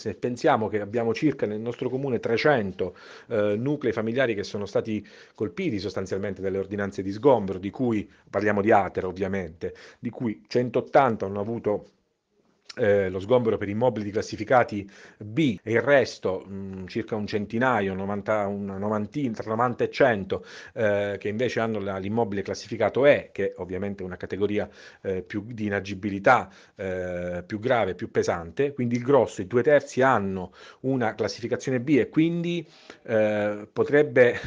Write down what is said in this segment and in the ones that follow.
se pensiamo che abbiamo circa nel nostro comune 300 eh, nuclei familiari che sono stati colpiti sostanzialmente dalle ordinanze di sgombro, di cui parliamo di Atero ovviamente, di cui 180 hanno avuto eh, lo sgombero per immobili classificati B e il resto, mh, mm, circa un centinaio, 90, una novantina, tra 90 e 100, eh, che invece hanno la, l'immobile classificato E, che ovviamente è una categoria eh, più, di inagibilità eh, più grave, più pesante, quindi il grosso, i due terzi hanno una classificazione B e quindi eh, potrebbe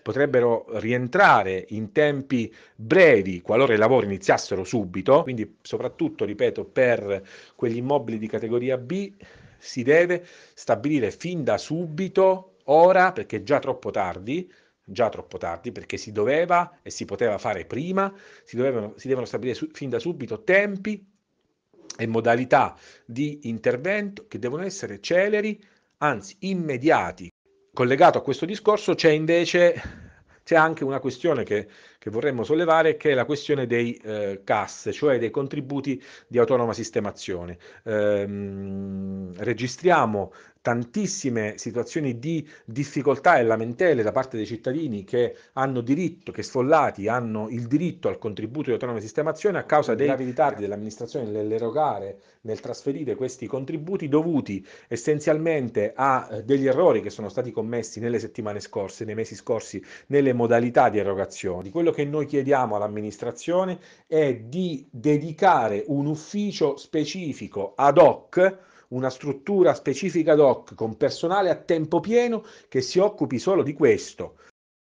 potrebbero rientrare in tempi brevi qualora i lavori iniziassero subito, quindi soprattutto, ripeto, per quegli immobili di categoria B si deve stabilire fin da subito, ora, perché è già troppo tardi, già troppo tardi perché si doveva e si poteva fare prima, si, dovevano, si devono stabilire su, fin da subito tempi e modalità di intervento che devono essere celeri, anzi immediati collegato a questo discorso c'è invece c'è anche una questione che che vorremmo sollevare, che è la questione dei eh, CAS, cioè dei contributi di autonoma sistemazione. Ehm, registriamo tantissime situazioni di difficoltà e lamentele da parte dei cittadini che hanno diritto, che sfollati hanno il diritto al contributo di autonoma sistemazione a causa dei ritardi dell'amministrazione nell'erogare, nel trasferire questi contributi dovuti essenzialmente a eh, degli errori che sono stati commessi nelle settimane scorse, nei mesi scorsi, nelle modalità di erogazione. quello che noi chiediamo all'amministrazione è di dedicare un ufficio specifico ad hoc, una struttura specifica ad hoc con personale a tempo pieno che si occupi solo di questo.